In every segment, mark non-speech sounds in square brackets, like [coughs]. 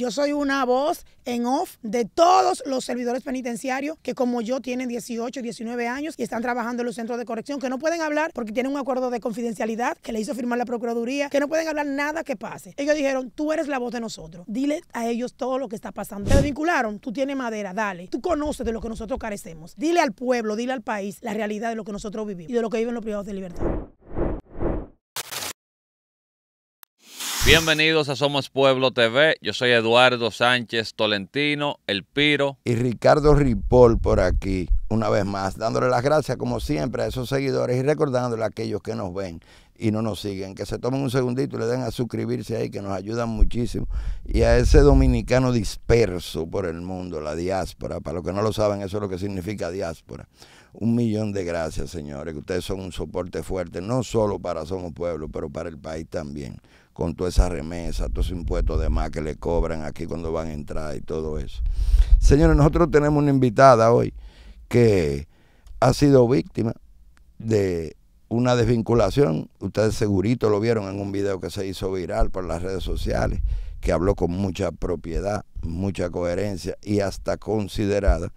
Yo soy una voz en off de todos los servidores penitenciarios que como yo tienen 18, 19 años y están trabajando en los centros de corrección, que no pueden hablar porque tienen un acuerdo de confidencialidad que le hizo firmar la Procuraduría, que no pueden hablar nada que pase. Ellos dijeron, tú eres la voz de nosotros, dile a ellos todo lo que está pasando. Te vincularon, tú tienes madera, dale, tú conoces de lo que nosotros carecemos. Dile al pueblo, dile al país la realidad de lo que nosotros vivimos y de lo que viven los privados de libertad. Bienvenidos a Somos Pueblo TV. Yo soy Eduardo Sánchez Tolentino, El Piro. Y Ricardo Ripoll por aquí, una vez más, dándole las gracias como siempre a esos seguidores y recordándole a aquellos que nos ven y no nos siguen, que se tomen un segundito y le den a suscribirse ahí, que nos ayudan muchísimo. Y a ese dominicano disperso por el mundo, la diáspora, para los que no lo saben, eso es lo que significa diáspora. Un millón de gracias, señores, que ustedes son un soporte fuerte, no solo para Somos Pueblo, pero para el país también con toda esa remesa, todos esos impuestos más que le cobran aquí cuando van a entrar y todo eso. Señores, nosotros tenemos una invitada hoy que ha sido víctima de una desvinculación. Ustedes segurito lo vieron en un video que se hizo viral por las redes sociales, que habló con mucha propiedad, mucha coherencia y hasta considerada.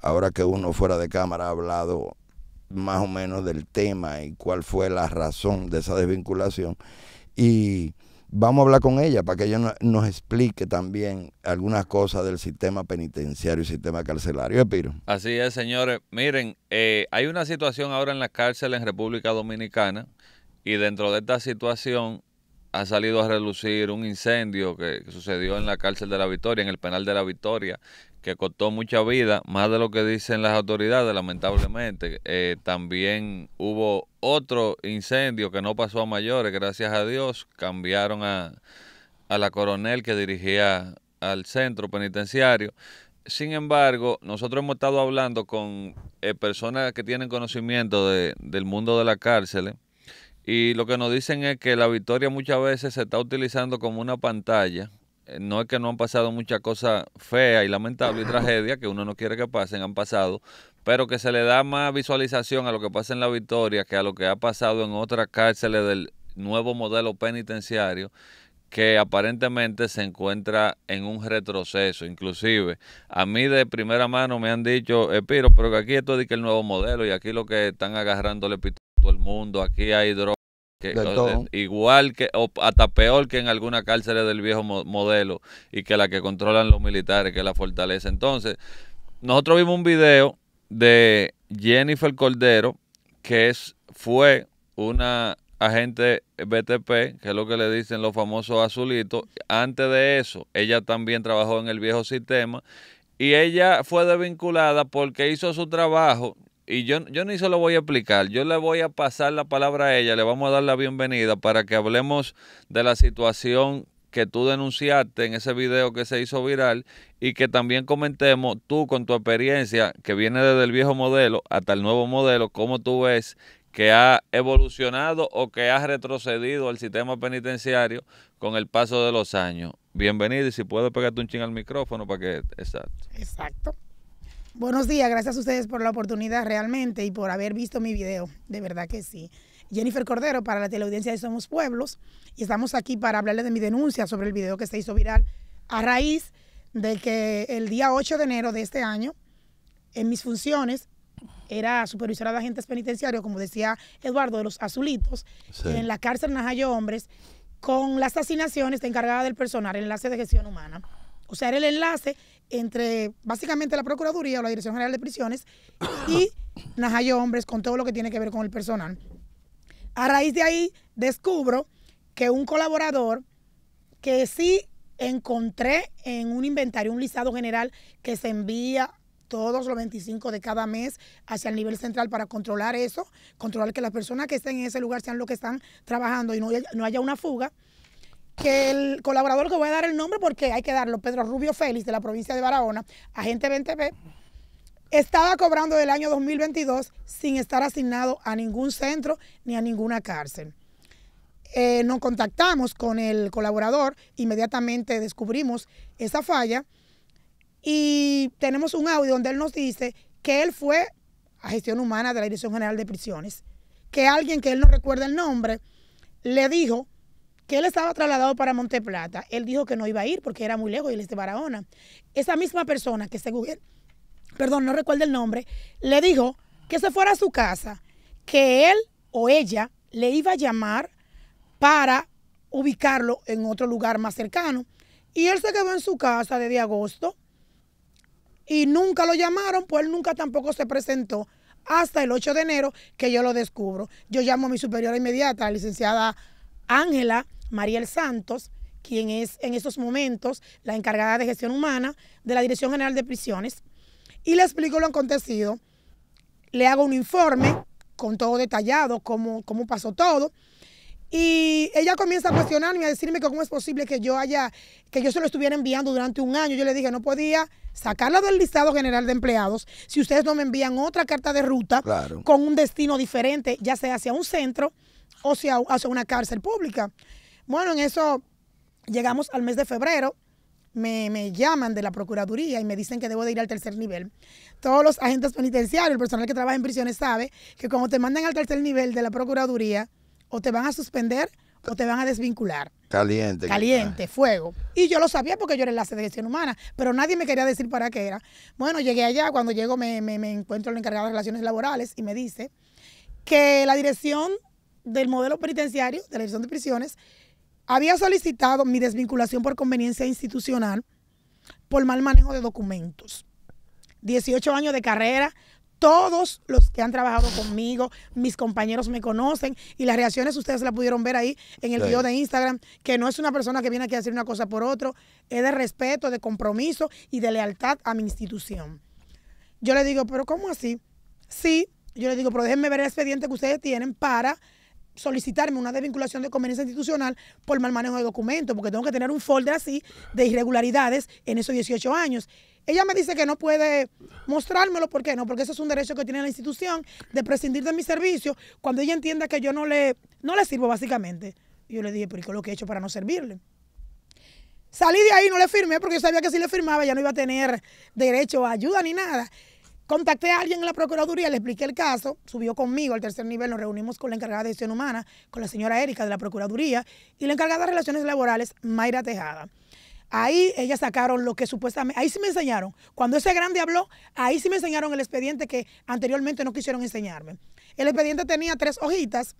Ahora que uno fuera de cámara ha hablado más o menos del tema y cuál fue la razón de esa desvinculación. Y Vamos a hablar con ella para que ella nos explique también algunas cosas del sistema penitenciario y sistema carcelario. Así es, señores. Miren, eh, hay una situación ahora en la cárcel en República Dominicana y dentro de esta situación ha salido a relucir un incendio que sucedió en la cárcel de la Victoria, en el penal de la Victoria, que costó mucha vida, más de lo que dicen las autoridades, lamentablemente. Eh, también hubo otro incendio que no pasó a mayores, gracias a Dios, cambiaron a, a la coronel que dirigía al centro penitenciario. Sin embargo, nosotros hemos estado hablando con eh, personas que tienen conocimiento del mundo de la cárcel y lo que nos dicen es que la victoria muchas veces se está utilizando como una pantalla eh, no es que no han pasado muchas cosas feas y lamentables y tragedias que uno no quiere que pasen, han pasado, pero que se le da más visualización a lo que pasa en la Victoria que a lo que ha pasado en otras cárceles del nuevo modelo penitenciario que aparentemente se encuentra en un retroceso. Inclusive, a mí de primera mano me han dicho, Epiro, eh, pero que aquí esto es el nuevo modelo y aquí lo que están agarrando le todo el mundo, aquí hay drogas igual que, o hasta peor que en alguna cárcel del viejo modelo y que la que controlan los militares, que es la fortaleza. Entonces, nosotros vimos un video de Jennifer Cordero, que es, fue una agente BTP, que es lo que le dicen los famosos azulitos. Antes de eso, ella también trabajó en el viejo sistema y ella fue desvinculada porque hizo su trabajo y yo, yo ni se lo voy a explicar, yo le voy a pasar la palabra a ella, le vamos a dar la bienvenida para que hablemos de la situación que tú denunciaste en ese video que se hizo viral y que también comentemos tú con tu experiencia que viene desde el viejo modelo hasta el nuevo modelo, cómo tú ves que ha evolucionado o que ha retrocedido el sistema penitenciario con el paso de los años. Bienvenida y si puedes pegarte un ching al micrófono para que... Exacto. Exacto. Buenos días, gracias a ustedes por la oportunidad realmente y por haber visto mi video, de verdad que sí. Jennifer Cordero para la teleaudiencia de Somos Pueblos y estamos aquí para hablarles de mi denuncia sobre el video que se hizo viral a raíz de que el día 8 de enero de este año, en mis funciones, era supervisora de agentes penitenciarios, como decía Eduardo, de los azulitos, en la cárcel Najayo Hombres, con las asignaciones de encargada del personal enlace de gestión humana o sea, era el enlace entre básicamente la Procuraduría o la Dirección General de Prisiones y [coughs] Najayo Hombres con todo lo que tiene que ver con el personal. A raíz de ahí descubro que un colaborador que sí encontré en un inventario, un listado general que se envía todos los 25 de cada mes hacia el nivel central para controlar eso, controlar que las personas que estén en ese lugar sean los que están trabajando y no haya, no haya una fuga que el colaborador que voy a dar el nombre porque hay que darlo, Pedro Rubio Félix de la provincia de Barahona, agente 20B, estaba cobrando del año 2022 sin estar asignado a ningún centro ni a ninguna cárcel. Eh, nos contactamos con el colaborador, inmediatamente descubrimos esa falla y tenemos un audio donde él nos dice que él fue a gestión humana de la Dirección General de Prisiones, que alguien que él no recuerda el nombre le dijo que él estaba trasladado para plata él dijo que no iba a ir porque era muy lejos y él es de Barahona. Esa misma persona que se... perdón, no recuerdo el nombre, le dijo que se fuera a su casa, que él o ella le iba a llamar para ubicarlo en otro lugar más cercano. Y él se quedó en su casa desde agosto y nunca lo llamaron, pues él nunca tampoco se presentó hasta el 8 de enero que yo lo descubro. Yo llamo a mi superiora inmediata, la licenciada Ángela Mariel Santos, quien es en estos momentos la encargada de gestión humana de la Dirección General de Prisiones, y le explico lo acontecido. Le hago un informe con todo detallado, cómo, pasó todo. Y ella comienza a cuestionarme, a decirme cómo es posible que yo haya, que yo se lo estuviera enviando durante un año. Yo le dije, no podía sacarla del listado general de empleados si ustedes no me envían otra carta de ruta con un destino diferente, ya sea hacia un centro o hacia una cárcel pública. Bueno, en eso llegamos al mes de febrero. Me, llaman de la Procuraduría y me dicen que debo de ir al tercer nivel. Todos los agentes penitenciarios, el personal que trabaja en prisiones sabe que cuando te mandan al tercer nivel de la Procuraduría, o te van a suspender o te van a desvincular. Caliente. Caliente, fuego. Y yo lo sabía porque yo era enlace de gestión humana, pero nadie me quería decir para qué era. Bueno, llegué allá, cuando llego me, me, me encuentro el encargado de relaciones laborales y me dice que la dirección del modelo penitenciario, de la dirección de prisiones, había solicitado mi desvinculación por conveniencia institucional por mal manejo de documentos. 18 años de carrera, todos los que han trabajado conmigo, mis compañeros me conocen y las reacciones ustedes las pudieron ver ahí en el video de Instagram, que no es una persona que viene aquí a decir una cosa por otro, es de respeto, de compromiso y de lealtad a mi institución. Yo le digo, pero ¿cómo así? Sí, yo le digo, pero déjenme ver el expediente que ustedes tienen para solicitarme una desvinculación de conveniencia institucional por mal manejo de documentos, porque tengo que tener un folder así de irregularidades en esos 18 años. Ella me dice que no puede mostrármelo, ¿por qué no? Porque eso es un derecho que tiene la institución de prescindir de mi servicio cuando ella entienda que yo no le, no le sirvo básicamente. yo le dije, pero ¿qué es lo que he hecho para no servirle? Salí de ahí, no le firmé porque yo sabía que si le firmaba ya no iba a tener derecho a ayuda ni nada. Contacté a alguien en la Procuraduría, le expliqué el caso, subió conmigo al tercer nivel, nos reunimos con la encargada de gestión humana, con la señora Erika de la Procuraduría y la encargada de relaciones laborales, Mayra Tejada. Ahí ellas sacaron lo que supuestamente, ahí sí me enseñaron, cuando ese grande habló, ahí sí me enseñaron el expediente que anteriormente no quisieron enseñarme. El expediente tenía tres hojitas,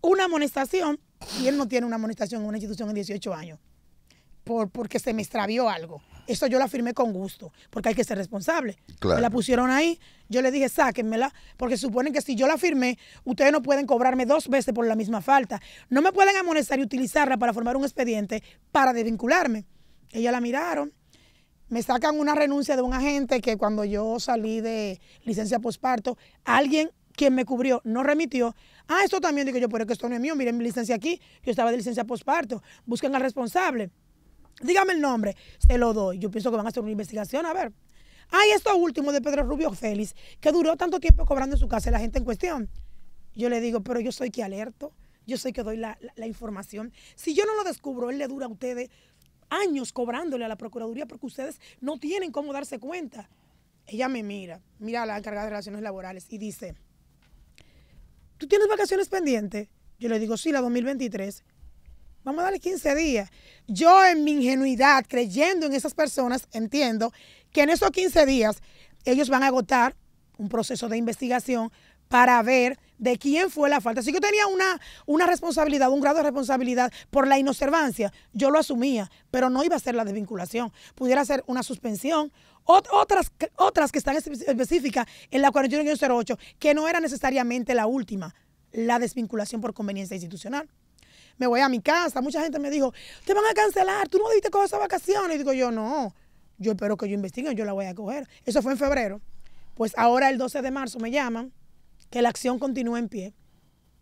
una amonestación, y él no tiene una amonestación en una institución en 18 años porque se me extravió algo. Eso yo la firmé con gusto, porque hay que ser responsable. Me la pusieron ahí, yo le dije, sáquenmela, porque suponen que si yo la firmé, ustedes no pueden cobrarme dos veces por la misma falta. No me pueden amonestar y utilizarla para formar un expediente para desvincularme. Ella la miraron, me sacan una renuncia de un agente que cuando yo salí de licencia posparto, alguien quien me cubrió no remitió. Ah, esto también digo yo, pero que esto no es mío, miren mi licencia aquí, yo estaba de licencia posparto, busquen al responsable dígame el nombre, se lo doy. Yo pienso que van a hacer una investigación, a ver. hay esto último de Pedro Rubio Félix, que duró tanto tiempo cobrando en su casa la gente en cuestión. Yo le digo, pero yo soy que alerto, yo soy que doy la, la información. Si yo no lo descubro, él le dura a ustedes años cobrándole a la Procuraduría porque ustedes no tienen cómo darse cuenta. Ella me mira, mira a la encargada de relaciones laborales y dice, ¿tú tienes vacaciones pendientes? Yo le digo, sí, la 2023 vamos a darle 15 días. Yo en mi ingenuidad, creyendo en esas personas, entiendo que en esos 15 días ellos van a agotar un proceso de investigación para ver de quién fue la falta. Si yo tenía una, una responsabilidad, un grado de responsabilidad por la inobservancia, yo lo asumía, pero no iba a ser la desvinculación. Pudiera ser una suspensión, otras, otras que están específicas en la 41-08, que no era necesariamente la última, la desvinculación por conveniencia institucional me voy a mi casa. Mucha gente me dijo, te van a cancelar, tú no diste coger esas vacaciones. Y digo yo, no, yo espero que yo investigue, yo la voy a coger. Eso fue en febrero. Pues ahora el 12 de marzo me llaman que la acción continúa en pie,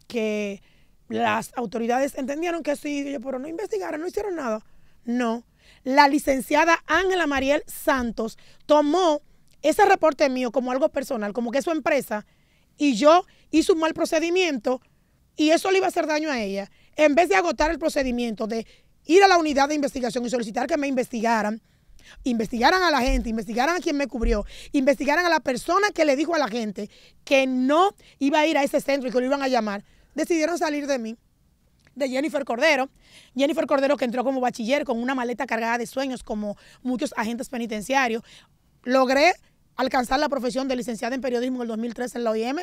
que las autoridades entendieron que sí, yo, pero no investigaron, no hicieron nada. No, la licenciada Ángela Mariel Santos tomó ese reporte mío como algo personal, como que es su empresa, y yo hice un mal procedimiento y eso le iba a hacer daño a ella en vez de agotar el procedimiento de ir a la unidad de investigación y solicitar que me investigaran, investigaran a la gente, investigaran a quien me cubrió, investigaran a la persona que le dijo a la gente que no iba a ir a ese centro y que lo iban a llamar, decidieron salir de mí, de Jennifer Cordero. Jennifer Cordero que entró como bachiller con una maleta cargada de sueños como muchos agentes penitenciarios. Logré alcanzar la profesión de licenciada en periodismo en el 2003 en la OIM,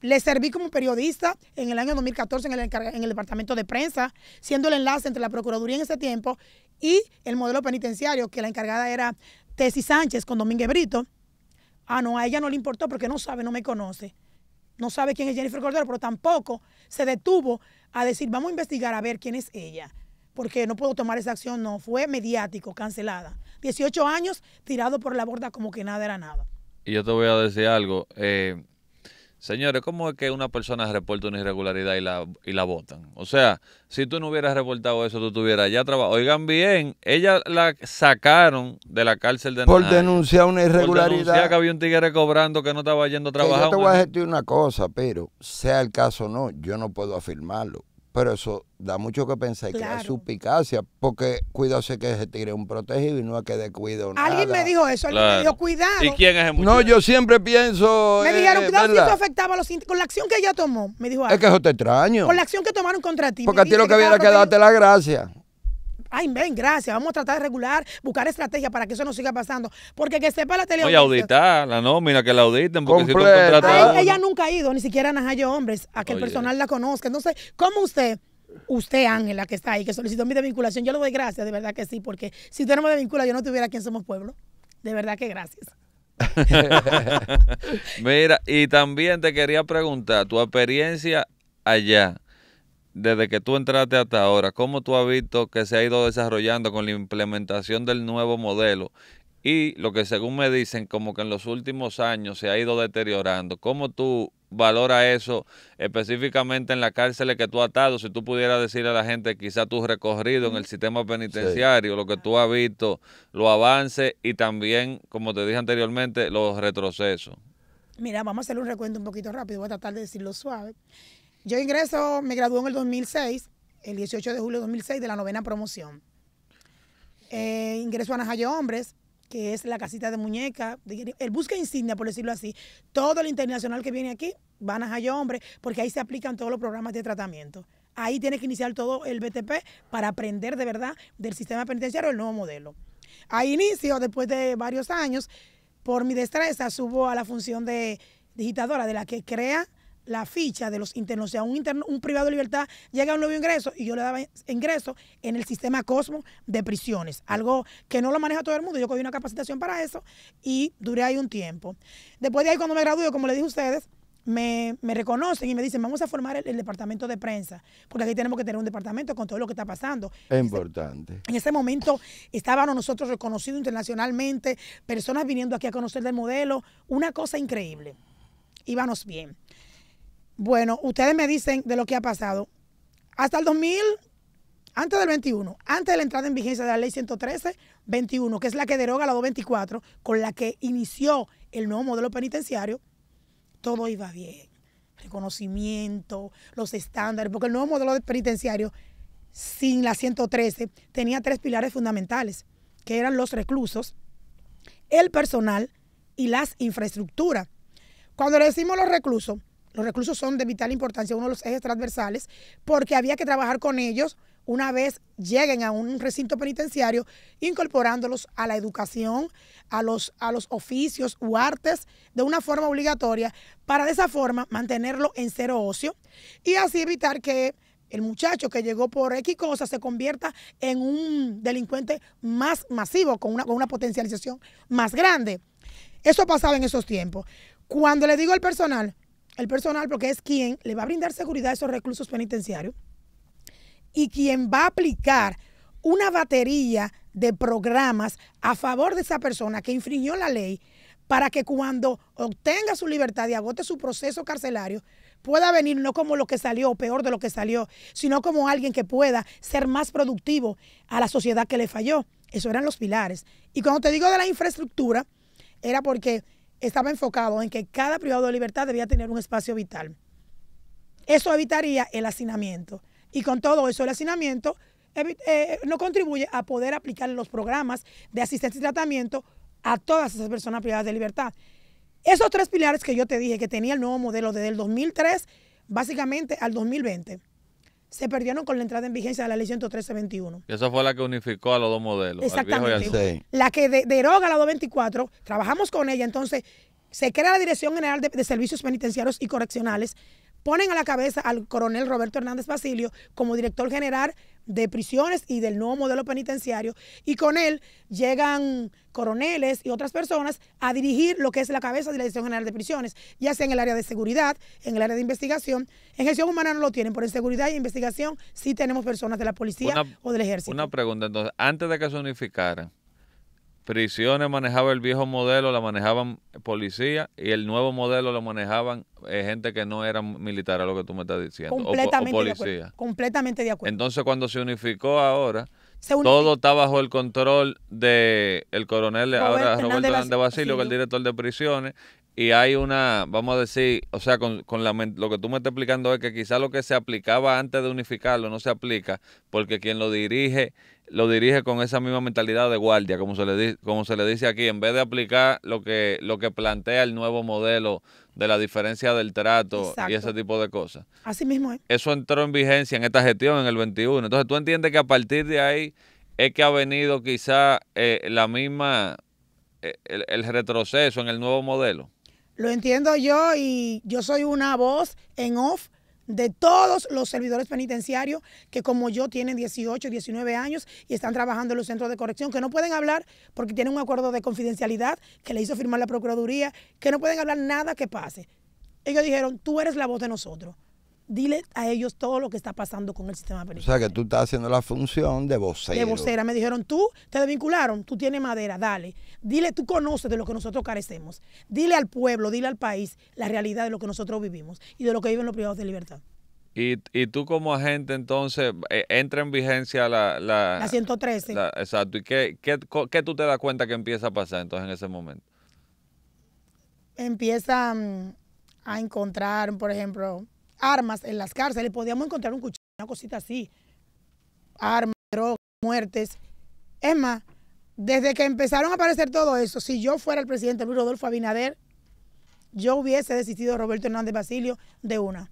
le serví como periodista en el año 2014 en el, en el departamento de prensa, siendo el enlace entre la Procuraduría en ese tiempo y el modelo penitenciario, que la encargada era Tessy Sánchez con Domínguez Brito. Ah, no, a ella no le importó porque no sabe, no me conoce. No sabe quién es Jennifer Cordero, pero tampoco se detuvo a decir, vamos a investigar a ver quién es ella, porque no puedo tomar esa acción, no, fue mediático, cancelada. 18 años tirado por la borda como que nada era nada. Y yo te voy a decir algo, eh, Señores, ¿cómo es que una persona reporta una irregularidad y la, y la votan? O sea, si tú no hubieras reportado eso, tú tuvieras ya trabajo. Oigan bien, ella la sacaron de la cárcel de Por denunciar una irregularidad. Por denunciar que había un tigre cobrando que no estaba yendo a trabajar. Yo te voy a decir una cosa, pero sea el caso o no, yo no puedo afirmarlo. Pero eso da mucho que pensar, claro. que suspicacia, porque cuidado que se tire un protegido y no a que de nada. Alguien me dijo eso, alguien me dijo cuidado. ¿Y quién es el No, yo siempre pienso... Me eh, dijeron, cuidado ¿verdad? si afectaba a los con la acción que ella tomó, me dijo algo. Es que eso te extraño. Con la acción que tomaron contra ti. Porque a ti lo que, que es que darte la gracia ay, ven, gracias, vamos a tratar de regular, buscar estrategias para que eso no siga pasando. Porque que sepa la Voy a auditar la nómina, que la auditen, porque Ella nunca ha ido, ni siquiera a Najayo Hombres, a que el personal la conozca. Entonces, ¿cómo usted usted, Ángela, que está ahí, que solicitó mi desvinculación, yo le doy gracias, de verdad que sí, porque si usted no me desvincula, yo no tuviera aquí en Somos Pueblo. De verdad que gracias. [laughs] Mira, y también te quería preguntar, tu experiencia allá, desde que tú entraste hasta ahora, cómo tú has visto que se ha ido desarrollando con la implementación del nuevo modelo y lo que según me dicen como que en los últimos años se ha ido deteriorando. ¿Cómo tú valoras eso específicamente en la cárcel que tú has estado? Si tú pudieras decirle a la gente quizá tu recorrido en el sistema penitenciario, lo que tú has visto, los avances y también, como te dije anteriormente, los retrocesos. Mira, vamos a hacer un recuento un poquito rápido, voy a tratar de decirlo suave. Yo ingreso, me gradué en el 2006, el 18 de julio de 2006, de la novena promoción. Eh, ingreso a Najayo Hombres, que es la casita de muñeca, el busca insignia, por decirlo así. Todo el internacional que viene aquí va a Najayo Hombres, porque ahí se aplican todos los programas de tratamiento. Ahí tiene que iniciar todo el BTP para aprender de verdad del sistema penitenciario el nuevo modelo. Ahí inicio, después de varios años, por mi destreza subo a la función de digitadora, de la que crea la ficha de los internos, o sea, un, interno, un privado de libertad llega a un nuevo ingreso y yo le daba ingreso en el sistema Cosmo de prisiones, algo que no lo maneja todo el mundo. Yo cogí una capacitación para eso y duré ahí un tiempo. Después de ahí, cuando me gradué, como le dije a ustedes, me, reconocen y me dicen, vamos a formar el, el, departamento de prensa, porque aquí tenemos que tener un departamento con todo lo que está pasando. Es importante. En ese momento estábamos nosotros reconocidos internacionalmente, personas viniendo aquí a conocer del modelo, una cosa increíble. Íbamos bien. Bueno, ustedes me dicen de lo que ha pasado. Hasta el 2000, antes del 21, antes de la entrada en vigencia de la ley 113-21, que es la que deroga la 224, con la que inició el nuevo modelo penitenciario, todo iba bien. Reconocimiento, los estándares, porque el nuevo modelo penitenciario, sin la 113, tenía tres pilares fundamentales, que eran los reclusos, el personal y las infraestructuras. Cuando le decimos los reclusos, los reclusos son de vital importancia, uno de los ejes transversales, porque había que trabajar con ellos una vez lleguen a un recinto penitenciario, incorporándolos a la educación, a los, a los oficios u artes de una forma obligatoria, para de esa forma mantenerlo en cero ocio y así evitar que el muchacho que llegó por X cosa se convierta en un delincuente más masivo, con una, con una potencialización más grande. Eso pasaba en esos tiempos. Cuando le digo al personal, el personal porque es quien le va a brindar seguridad a esos reclusos penitenciarios y quien va a aplicar una batería de programas a favor de esa persona que infringió la ley para que cuando obtenga su libertad y agote su proceso carcelario, pueda venir no como lo que salió, o peor de lo que salió, sino como alguien que pueda ser más productivo a la sociedad que le falló. Eso eran los pilares. Y cuando te digo de la infraestructura, era porque estaba enfocado en que cada privado de libertad debía tener un espacio vital. Eso evitaría el hacinamiento. Y con todo eso, el hacinamiento eh, no contribuye a poder aplicar los programas de asistencia y tratamiento a todas esas personas privadas de libertad. Esos tres pilares que yo te dije que tenía el nuevo modelo desde el 2003, básicamente al 2020 se perdieron con la entrada en vigencia de la ley 11321. Esa fue la que unificó a los dos modelos. Exactamente. La que deroga la 224, trabajamos con ella, entonces se crea la Dirección General de Servicios Penitenciarios y Correccionales ponen a la cabeza al coronel Roberto Hernández Basilio como director general de prisiones y del nuevo modelo penitenciario y con él llegan coroneles y otras personas a dirigir lo que es la cabeza de la Dirección General de Prisiones, ya sea en el área de seguridad, en el área de investigación. En gestión humana no lo tienen, pero en seguridad y investigación sí tenemos personas de la policía o del ejército. Una pregunta, entonces, antes de que se unificaran, prisiones manejaba el viejo modelo, la manejaban policía y el nuevo modelo lo manejaban eh, gente que no era militar, a lo que tú me estás diciendo, o, policía. completamente de acuerdo. Entonces cuando se unificó ahora, todo está bajo el control de el coronel ahora Roberto Hernández Basilio, que es el director de prisiones, y hay una, vamos a decir, o sea, con, con la, lo que tú me estás explicando es que quizá lo que se aplicaba antes de unificarlo no se aplica porque quien lo dirige lo dirige con esa misma mentalidad de guardia, como se le, como se le dice aquí, en vez de aplicar lo que, lo que plantea el nuevo modelo de la diferencia del trato y ese tipo de cosas. Así mismo es. Eso entró en vigencia en esta gestión, en el 21. Entonces tú entiendes que a partir de ahí es que ha venido quizá eh, la misma, eh, el retroceso en el nuevo modelo. Lo entiendo yo y yo soy una voz en off de todos los servidores penitenciarios que como yo tienen 18, 19 años y están trabajando en los centros de corrección, que no pueden hablar porque tienen un acuerdo de confidencialidad que le hizo firmar la Procuraduría, que no pueden hablar nada que pase. Ellos dijeron, tú eres la voz de nosotros dile a ellos todo lo que está pasando con el sistema penitenciario. O sea, que tú estás haciendo la función de vocera. De vocera. Me dijeron, tú te desvincularon, tú tienes madera, dale. Dile, tú conoces de lo que nosotros carecemos. Dile al pueblo, dile al país la realidad de lo que nosotros vivimos y de lo que viven los privados de libertad. Y, y tú como agente, entonces, eh, entra en vigencia la... La, 113. exacto. ¿Y qué, qué, tú te das cuenta que empieza a pasar entonces en ese momento? Empieza a encontrar, por ejemplo, armas en las cárceles, podíamos encontrar un cuchillo, una cosita así. Armas, drogas, muertes. Es más, desde que empezaron a aparecer todo eso, si yo fuera el presidente Luis Rodolfo Abinader, yo hubiese desistido Roberto Hernández Basilio de una.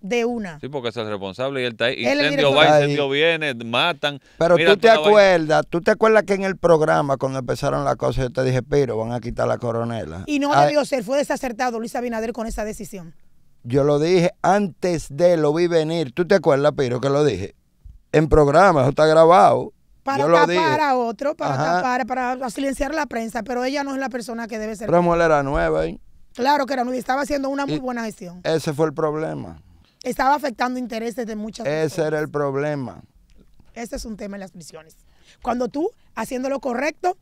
De una. Sí, porque es el responsable y él está ahí. Incendio va, incendio viene, matan. Pero tú te acuerdas, tú te acuerdas que en el programa, cuando empezaron las cosas, yo te dije, pero van a quitar la coronela. Y no debió ser, fue desacertado Luis Abinader con esa decisión. Yo lo dije antes de, lo vi venir. ¿Tú te acuerdas, Piro, que lo dije? En programa, eso está grabado. Para tapar a otro, para tapar, para silenciar la prensa, pero ella no es la persona que debe ser. Pero era nueva, ¿eh? Claro que era nueva, estaba haciendo una muy buena gestión. Ese fue el problema. Estaba afectando intereses de muchas Ese era el problema. Ese es un tema en las prisiones. Cuando tú, haciendo lo correcto,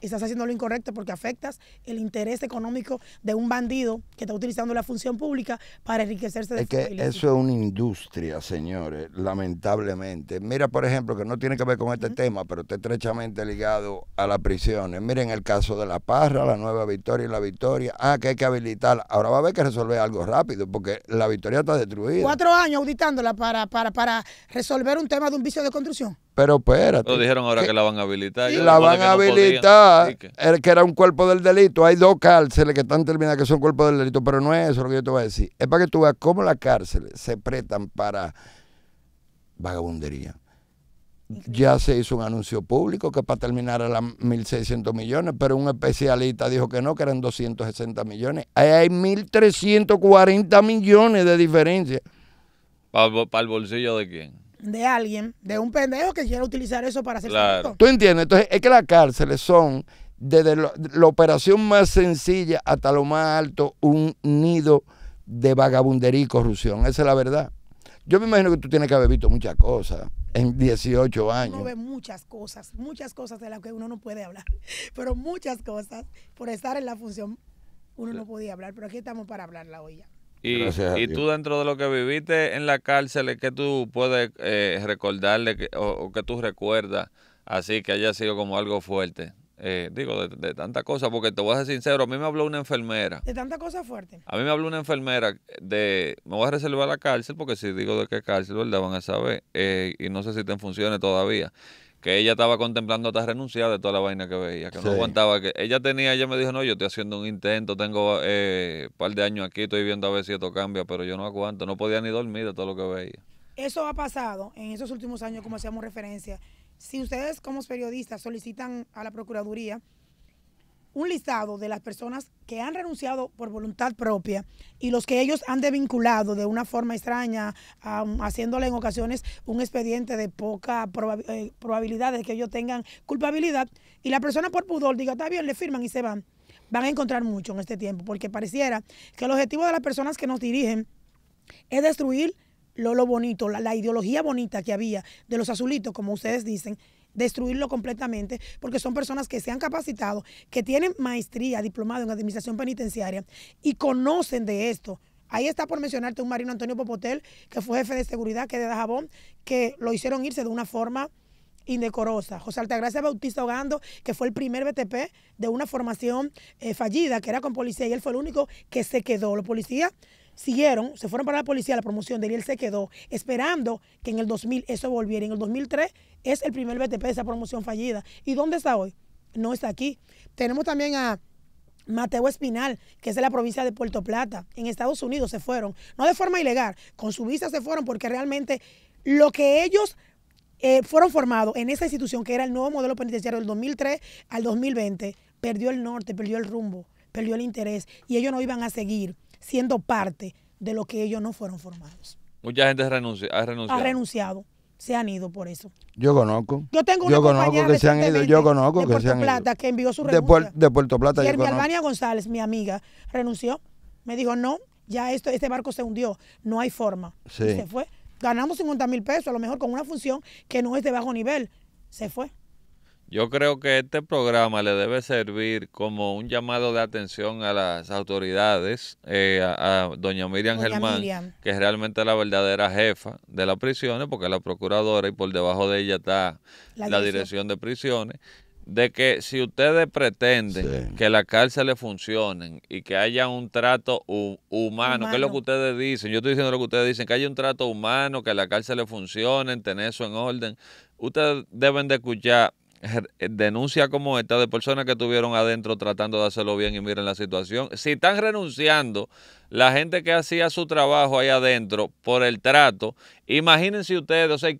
y estás haciendo lo incorrecto porque afectas el interés económico de un bandido que está utilizando la función pública para enriquecerse de es que Eso es una industria, señores, lamentablemente. Mira, por ejemplo, que no tiene que ver con este tema, pero está estrechamente ligado a las prisiones. Miren el caso de La Parra, la Nueva Victoria y la Victoria. Ah, que hay que habilitar. Ahora va a haber que resolver algo rápido porque la Victoria está destruida. Cuatro años auditándola para, para, para resolver un tema de un vicio de construcción. Pero espérate. Lo dijeron ahora que, la van a habilitar. la van a habilitar. el que era un cuerpo del delito. Hay dos cárceles que están terminadas que son cuerpos del delito, pero no es eso lo que yo te voy a decir. Es para que tú veas cómo las cárceles se prestan para vagabundería. Ya se hizo un anuncio público que para terminar a 1.600 millones, pero un especialista dijo que no, que eran 260 millones. hay 1.340 millones de diferencia. ¿Para el bolsillo de quién? de alguien, de un pendejo que quiera utilizar eso para hacer claro. Tú entiendes, entonces es que las cárceles son desde la operación más sencilla hasta lo más alto, un nido de vagabundería y corrupción. Esa es la verdad. Yo me imagino que tú tienes que haber visto muchas cosas en 18 años. Uno ve muchas cosas, muchas cosas de las que uno no puede hablar, [laughs] pero muchas cosas. Por estar en la función, uno no podía hablar, pero aquí estamos para hablarla hoy ya. Y, y tú dentro de lo que viviste en la cárcel, ¿qué tú puedes eh, recordarle que, o, que tú recuerdas así que haya sido como algo fuerte? Eh, digo, de, de tanta cosa, porque te voy a ser sincero, a mí me habló una enfermera. De tanta cosa fuerte. A mí me habló una enfermera de, me voy a reservar la cárcel, porque si digo de qué cárcel, ¿verdad? Van a saber. Eh, y no sé si te funcione todavía que ella estaba contemplando hasta renunciar de toda la vaina que veía, que no aguantaba. que Ella tenía, ella me dijo, no, yo estoy haciendo un intento, tengo un eh, par de años aquí, estoy viendo a ver si esto cambia, pero yo no aguanto, no podía ni dormir de todo lo que veía. Eso ha pasado en esos últimos años, como hacíamos referencia. Si ustedes como periodistas solicitan a la Procuraduría un listado de las personas que han renunciado por voluntad propia y los que ellos han desvinculado de una forma extraña, haciéndole en ocasiones un expediente de poca eh, probabilidad de que ellos tengan culpabilidad, y la persona por pudor diga, está bien, le firman y se van, van a encontrar mucho en este tiempo, porque pareciera que el objetivo de las personas que nos dirigen es destruir lo, lo bonito, la ideología bonita que había de los azulitos, como ustedes dicen, destruirlo completamente, porque son personas que se han capacitado, que tienen maestría, diplomado en administración penitenciaria y conocen de esto. Ahí está por mencionarte un marino Antonio Popotel, que fue jefe de seguridad, que de Dajabón, que lo hicieron irse de una forma indecorosa. José Altagracia Bautista Hogando, que fue el primer BTP de una formación eh, fallida, que era con policía, y él fue el único que se quedó. Los policías siguieron, se fueron para la policía, la promoción de él, se quedó, esperando que en el 2000 eso volviera. En el 2003 es el primer BTP de esa promoción fallida. ¿Y dónde está hoy? No está aquí. Tenemos también a Mateo Espinal, que es de la provincia de Puerto Plata, en Estados Unidos se fueron, no de forma ilegal, con su visa se fueron porque realmente lo que ellos eh, fueron formados en esa institución, que era el nuevo modelo penitenciario del 2003 al 2020, perdió el norte, perdió el rumbo, perdió el interés y ellos no iban a seguir siendo parte de lo que ellos no fueron formados. Mucha gente ha renunciado. Ha renunciado. Se han ido por eso. Yo conozco. Yo tengo una yo conozco que se han ido. Yo conozco de que Puerto Plata, que envió su renuncia. De, Puerto Plata. González, mi amiga, renunció. Me dijo, no, ya esto, este barco se hundió. No hay forma. se fue. Ganamos 50 mil pesos, a lo mejor con una función que no es de bajo nivel. Se fue. Yo creo que este programa le debe servir como un llamado de atención a las autoridades, eh, a, doña Miriam Germán, que es realmente la verdadera jefa de las prisiones, porque es la procuradora y por debajo de ella está la, dirección de prisiones, de que si ustedes pretenden que que las cárceles funcionen y que haya un trato humano, que es lo que ustedes dicen, yo estoy diciendo lo que ustedes dicen, que haya un trato humano, que las cárceles funcionen, tener eso en orden, ustedes deben de escuchar eh, denuncia como esta de personas que estuvieron adentro tratando de hacerlo bien y miren la situación. Si están renunciando la gente que hacía su trabajo ahí adentro por el trato, imagínense ustedes, o sea,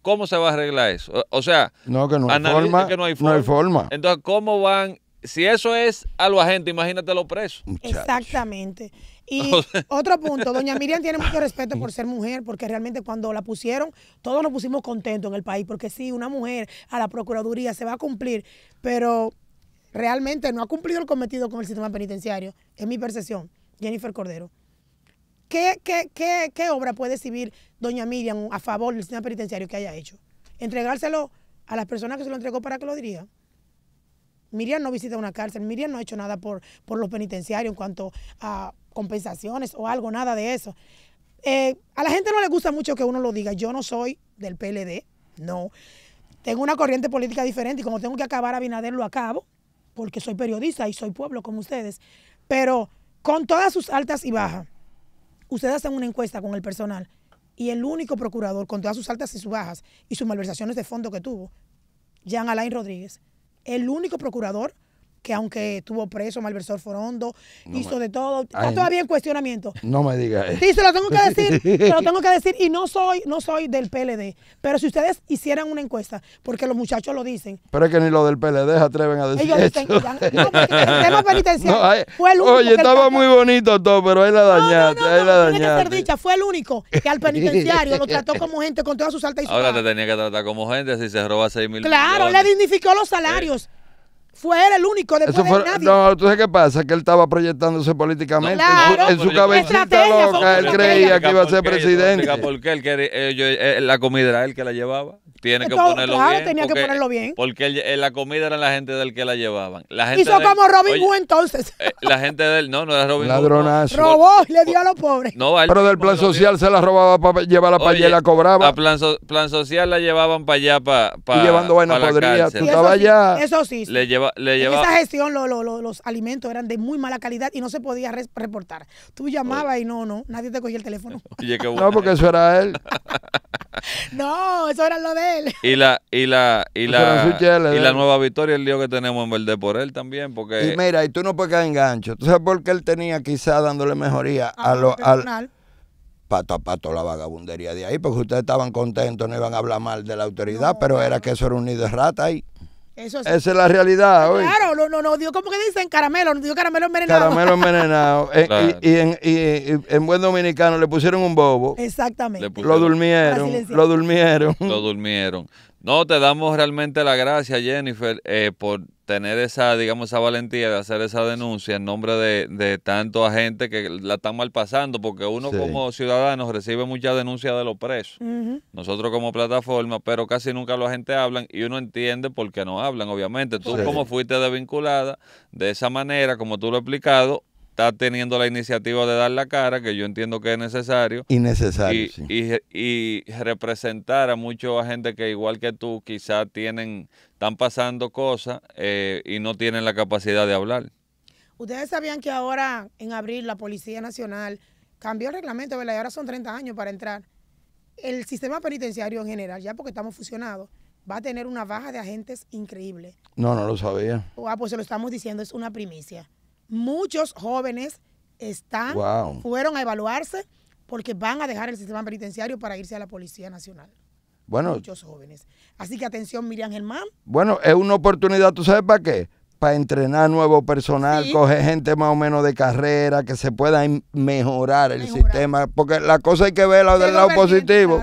¿cómo se va a arreglar eso? O sea, no, que no, hay forma, Entonces, ¿cómo van? Si eso es a los agentes, imagínate los presos. Exactamente. Y [laughs] otro punto, doña Miriam tiene mucho respeto por ser mujer, porque realmente cuando la pusieron, todos nos pusimos contentos en el país, porque sí, una mujer a la Procuraduría se va a cumplir, pero realmente no ha cumplido el cometido con el sistema penitenciario. Es mi percepción, Jennifer Cordero. ¿Qué, qué, qué, qué obra puede exhibir doña Miriam a favor del sistema penitenciario que haya hecho? ¿Entregárselo a las personas que se lo entregó para que lo dirían? Miriam no visita una cárcel, Miriam no ha hecho nada por, por los penitenciarios en cuanto a compensaciones o algo, nada de eso. Eh, a la gente no le gusta mucho que uno lo diga, yo no soy del PLD, no. Tengo una corriente política diferente y como tengo que acabar a Binader lo acabo, porque soy periodista y soy pueblo como ustedes. Pero con todas sus altas y bajas, ustedes hacen una encuesta con el personal y el único procurador con todas sus altas y sus bajas y sus malversaciones de fondo que tuvo, Jean Alain Rodríguez, el único procurador que aunque estuvo preso, malversor forondo, hizo de todo. Está todavía en cuestionamiento. No me diga eso. Sí, se lo tengo que [laughs] decir, se lo tengo que decir. Y no soy, no soy del PLD. Pero si ustedes hicieran una encuesta, porque los muchachos lo dicen. Pero es que ni lo del PLD se atreven a decir Ellos dicen, no, el tema [laughs] penitenciario fue el único. Oye, estaba muy bonito todo, pero ahí la dañaste, no, ahí la dañaste. Que fue el único que al penitenciario lo trató [laughs] como gente con todas sus altas y Ahora te tenía que tratar como gente si se roba 6 mil. Claro, le dignificó los salarios fue él el único, de de nadie. No, sabes ¿qué pasa? Que él estaba proyectándose políticamente. en su, cabeza. cabecita él creía que iba a ser presidente. Porque él, quería, eh, eh, eh, la comida era él que la llevaba. Tiene que ponerlo claro, bien. tenía porque, que ponerlo bien. Porque la comida era la gente del que la llevaban. La gente Hizo como Robin Hood entonces. la gente del, no, no era Robin Hood. Ladronazo. Robó y le dio a los pobres. Pero del plan social se la robaba para llevarla para allá y la cobraba. A plan, social la llevaban para allá, para. y llevando vaina podría. Eso sí. Le esa gestión los alimentos eran de muy mala calidad y no se podía reportar. Tú llamabas y no, no, nadie te cogía el teléfono. [laughs] No, porque eso era él. [laughs] no, eso era lo de él. Y la, y la, y la, nueva victoria, el lío que tenemos en verde por él también, porque... Y mira, y tú no puedes caer en gancho. ¿Tú sabes él tenía quizá dándole mejoría ah, A a, los pato a pato la vagabundería de ahí, porque ustedes estaban contentos, no iban a hablar mal de la autoridad, pero era que eso era un nido de rata ahí. Esa es la realidad hoy. Ah, claro, no, no, no, dio como que dicen caramelo, no dio caramelo envenenado. Caramelo envenenado. [laughs] Eh, y, en, y, en buen dominicano le pusieron un bobo. Exactamente. Lo durmieron, lo durmieron. Lo durmieron. No, te damos realmente la gracia, Jennifer, eh, por tener esa, digamos, esa valentía de hacer esa denuncia en nombre de, de tanta gente que la están mal pasando, porque uno como ciudadano recibe muchas denuncias de los presos, nosotros como plataforma, pero casi nunca la gente hablan y uno entiende por qué no hablan, obviamente. Tú como fuiste desvinculada de esa manera, como tú lo has explicado, está teniendo la iniciativa de dar la cara, que yo entiendo que es necesario. y, sí. y, representar a mucha gente que igual que tú quizás tienen, están pasando cosas eh, y no tienen la capacidad de hablar. Ustedes sabían que ahora en abril la Policía Nacional cambió el reglamento, ¿verdad? Y ahora son 30 años para entrar. El sistema penitenciario en general, ya porque estamos fusionados, va a tener una baja de agentes increíble. No, no lo sabía. Ah, pues se lo estamos diciendo, es una primicia muchos jóvenes están, fueron a evaluarse porque van a dejar el sistema penitenciario para irse a la Policía Nacional. Muchos jóvenes. Así que atención, Miriam Germán. Bueno, es una oportunidad, ¿tú sabes para qué? Para entrenar nuevo personal, coger gente más o menos de carrera, que se pueda mejorar el sistema. Porque la cosa hay que verla del lado positivo.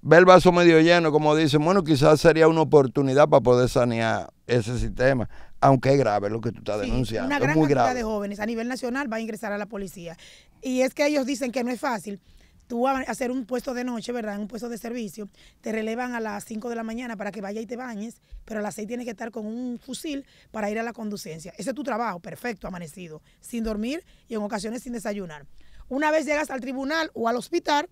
Ver el vaso medio lleno, como dicen. Bueno, quizás sería una oportunidad para poder sanear ese sistema aunque es grave lo que tú estás denunciando. Una gran cantidad de jóvenes a nivel nacional va a ingresar a la policía. Y es que ellos dicen que no es fácil. Tú vas a hacer un puesto de noche, ¿verdad? Un puesto de servicio, te relevan a las 5 de la mañana para que vayas y te bañes, pero a las 6 tienes que estar con un fusil para ir a la conducencia. Ese es tu trabajo, perfecto, amanecido, sin dormir y en ocasiones sin desayunar. Una vez llegas al tribunal o al hospital,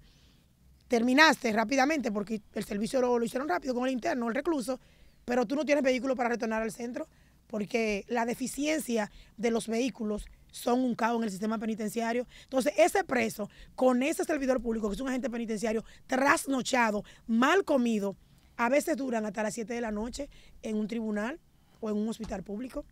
terminaste rápidamente porque el servicio lo, lo hicieron rápido con el interno, el recluso, pero tú no tienes vehículo para retornar al centro porque la deficiencia de los vehículos son un caos en el sistema penitenciario. Entonces, ese preso con ese servidor público, que es un agente penitenciario trasnochado, mal comido, a veces duran hasta las 7 de la noche en un tribunal o en un hospital público.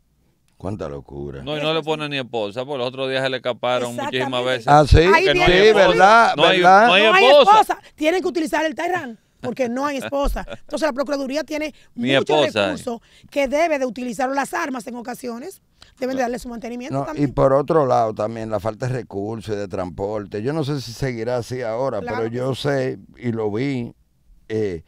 Cuánta locura. No, y no le ponen ni esposa, porque los otros días se le escaparon muchísimas veces. Ah, sí, no ¿verdad? No, ¿verdad? no, hay, esposa. Tienen que utilizar el Tyrant porque no hay esposa. Entonces la Procuraduría tiene muchos eh. recursos que debe de utilizar las armas en ocasiones, deben de darle su mantenimiento también. Y por otro lado también la falta de recursos y de transporte. Yo no sé si seguirá así ahora, pero yo sé y lo vi, eh,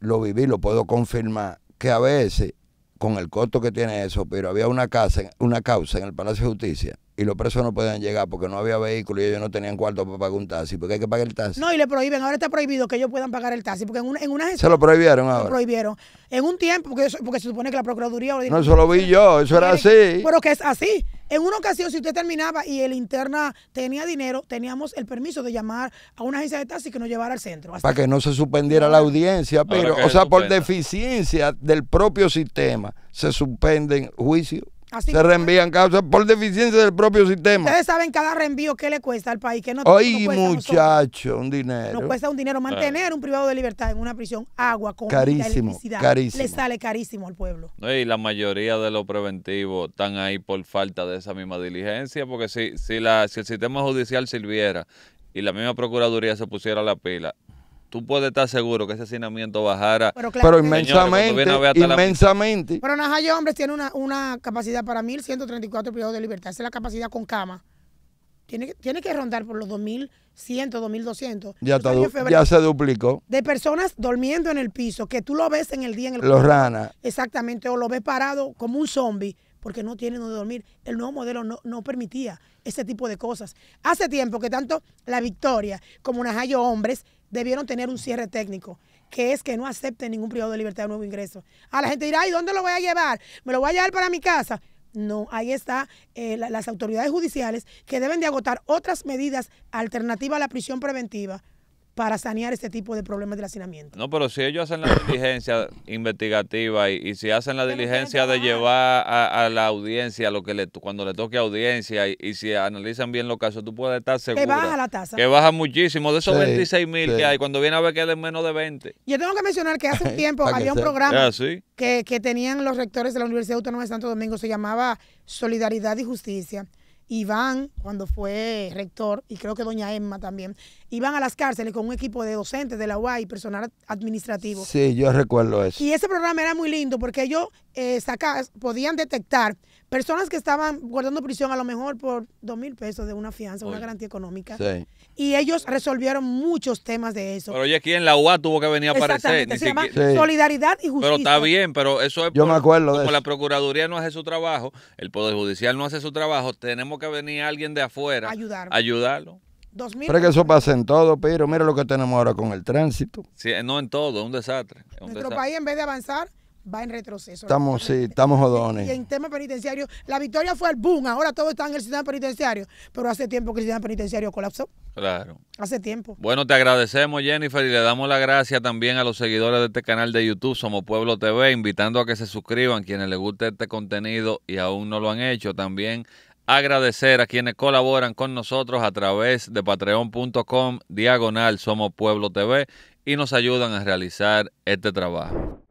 lo viví, lo puedo confirmar, que a veces con el costo que tiene eso, pero había una casa, una causa en el Palacio de Justicia y los presos no podían llegar porque no había vehículo y ellos no tenían cuarto para pagar un taxi, porque hay que pagar el taxi. No, y le prohíben, ahora está prohibido que ellos puedan pagar el taxi, porque en una, en Se lo prohibieron ahora. Se Lo prohibieron. En un tiempo, porque, porque se supone que la Procuraduría... no, eso lo vi yo, eso era así. Pero que es así. En una ocasión, si usted terminaba y el interna tenía dinero, teníamos el permiso de llamar a una agencia de taxi que nos llevara al centro. para que no se suspendiera la audiencia, pero, o sea, por deficiencia del propio sistema, se suspenden juicios se reenvían causas por deficiencia del propio sistema. Ustedes saben cada reenvío que le cuesta al país, que no Ay, muchacho, un dinero. Nos cuesta un dinero eh. mantener un privado de libertad en una prisión, agua, comida, electricidad. Le sale carísimo al pueblo. Y la mayoría de los preventivos están ahí por falta de esa misma diligencia, porque si si la si el sistema judicial sirviera y la misma procuraduría se pusiera la pila, tú puedes estar seguro que ese hacinamiento bajara. Pero, inmensamente. inmensamente. Pero Najayo Hombres tiene una, capacidad para 1.134 privados de libertad. Esa es la capacidad con cama. Tiene, tiene que rondar por los 2.100, 2.200. Ya, ya se duplicó. De personas durmiendo en el piso, que tú lo ves en el día en el... Los rana. Exactamente, o lo ves parado como un zombie porque no tienen donde dormir. El nuevo modelo no, permitía ese tipo de cosas. Hace tiempo que tanto la Victoria como Najayo Hombres debieron tener un cierre técnico, que es que no acepten ningún privado de libertad de nuevo ingreso. A la gente dirá, ¿y dónde lo voy a llevar? ¿Me lo voy a llevar para mi casa? No, ahí están eh, las autoridades judiciales que deben de agotar otras medidas alternativas a la prisión preventiva para sanear este tipo de problemas de hacinamiento. No, pero si ellos hacen la diligencia investigativa y, si hacen la diligencia de llevar a, la audiencia lo que le, cuando le toque audiencia y, si analizan bien los casos, tú puedes estar seguro. Que baja la tasa. Que baja muchísimo. De esos 26 mil que hay, cuando viene a ver que es menos de 20. Yo tengo que mencionar que hace un [laughs] tiempo había un programa ah, que, que tenían los rectores de la Universidad Autónoma de Santo Domingo, se llamaba Solidaridad y Justicia Iván, cuando fue rector, y creo que doña Emma también, iban a las cárceles con un equipo de docentes de la UAI, personal administrativo. Sí, yo recuerdo eso. Y ese programa era muy lindo porque ellos eh, podían detectar personas que estaban guardando prisión a lo mejor por dos mil pesos de una fianza, una garantía económica. Y ellos resolvieron muchos temas de eso. Pero oye, aquí en la UA tuvo que venir a aparecer. Ni se Solidaridad y justicia. Pero está bien, pero eso es... Yo me acuerdo Como la Procuraduría no hace su trabajo, el Poder Judicial no hace su trabajo, tenemos que venir alguien de afuera. A ayudarlo. ayudarlo. Pero que eso pasa en todo, pero mira lo que tenemos ahora con el tránsito. Sí, eh, no en todo, es un desastre. Nuestro país en vez de avanzar va en retroceso. Estamos, sí, estamos jodones. Y en tema penitenciario, la victoria fue el boom, ahora todo está en el sistema penitenciario, pero hace tiempo que el sistema penitenciario colapsó. Claro. Hace tiempo. Bueno, te agradecemos, Jennifer, y le damos la gracia también a los seguidores de este canal de YouTube, Somos Pueblo TV, invitando a que se suscriban quienes les guste este contenido y aún no lo han hecho. También agradecer a quienes colaboran con nosotros a través de patreon.com diagonal Somos Pueblo TV y nos ayudan a realizar este trabajo.